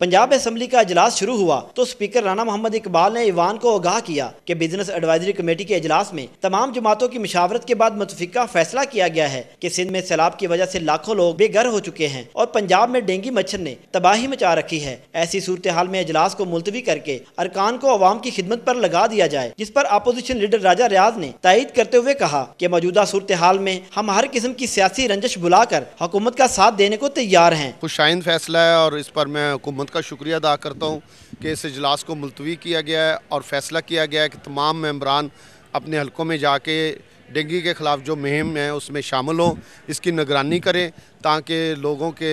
Punjab assembly का अजलास शुरू हुआ तो स्पीकर राना मोहम्मद इकबाल ने ईवान को आगाह किया कि बिजनेस एडवाइजरी कमेटी के अजलास में तमाम जमातों की मशावरत के बाद मुतफिका फैसला किया गया है कि सिंध में सैलाब की वजह से लाखों लोग बेघर हो चुके हैं और पंजाब में डेंगू मच्छर ने तबाही मचा रखी है ऐसी सूरत हाल में अजलास को मुलतवी करके अरकान को आवाम की खिदमत पर लगा दिया जाए जिस पर अपोजिशन लीडर राजा रियाज ने तयद करते हुए कहा कि मौजूदा सूरत हाल में हम हर किस्म की सियासी रंजश बुलाकर हुकूमत का साथ देने को तैयार हैं खुशाइन फैसला है और इस पर मैं हुकूमत हुकूमत का शुक्रिया अदा करता हूँ कि इस अजलास को मुलतवी किया गया है और फैसला किया गया है कि तमाम मम्बरान अपने हलकों में जाके डेंगू के ख़िलाफ़ जो मुहिम है उसमें शामिल हों इसकी निगरानी करें ताकि लोगों के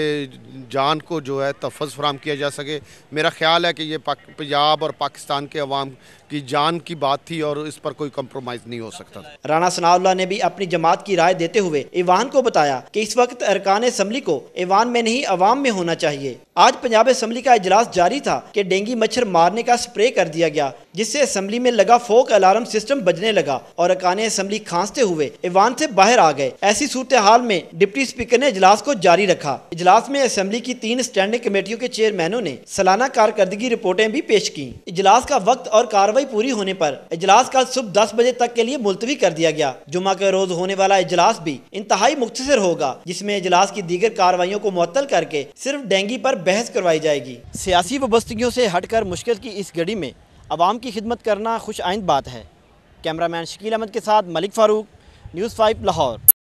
जान को जो है तहफ़ फ्राहम किया जा सके मेरा ख्याल है कि ये पंजाब और पाकिस्तान के अवाम कि जान की बात थी और इस पर कोई कम्प्रोमाइज नहीं हो सकता राना सनाउल्ला ने भी अपनी जमात की राय देते हुए ईवान को बताया कि इस वक्त अरकान असम्बली को ईवान में नहीं अवाम में होना चाहिए आज पंजाब असम्बली का इजलास जारी था कि डेंगी मच्छर मारने का स्प्रे कर दिया गया जिससे असम्बली में लगा फोक अलार्म सिस्टम बजने लगा और अरकान असम्बली खांसते हुए ईवान से बाहर आ गए ऐसी सूरत हाल में डिप्टी स्पीकर ने इजलास को जारी रखा इजलास में असम्बली की तीन स्टैंडिंग कमेटियों के चेयरमैनों ने सालाना कारकर्दगी रिपोर्टें भी पेश की इजलास का वक्त और कार्रवाई कार्रवाई पूरी होने पर इजलास का सुबह दस बजे तक के लिए मुलतवी कर दिया गया जुमा के रोज होने वाला इजलास भी इंतहाई मुख्तर होगा जिसमे इजलास की दीगर कार्रवाई को मुअतल करके सिर्फ डेंगी पर बहस करवाई जाएगी सियासी वबस्तगियों से हटकर मुश्किल की इस घड़ी में आवाम की खिदमत करना खुश आइंद बात है कैमरा मैन शकील अहमद के साथ मलिक फ़ारूक न्यूज़ फाइव लाहौर